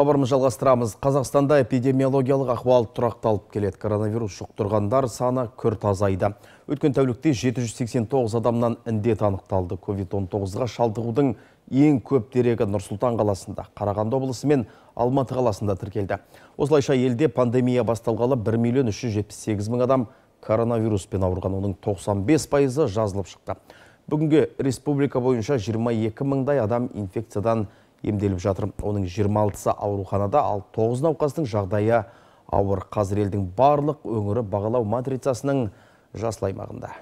Хабарымыз жалғастырамыз. Қазақстанда эпидемиологиялық ахуал тұрақталып келеді. Коронавирус жұқтырғандар саны көрт азайды. Өткен тәулікте 789 адамнан індет анықталды. COVID-19-ға шалдығудың ең көп дерегі Нұрсұлтан қаласында, Қарағанды облысы мен Алматы қаласында тіркелді. Осылайша елде пандемия басталғалы 1 миллион 378 мың адам коронавируспен ауырған. Оның 95 жазылып шықты. Бүгінгі республика бойынша 22 мыңдай адам инфекциядан емделіп жатыр оның 26-сы ауруханада ал 9 науқастың жағдайы ауыр қазір елдің барлық өңірі бағалау матрицасының жасыл аймағында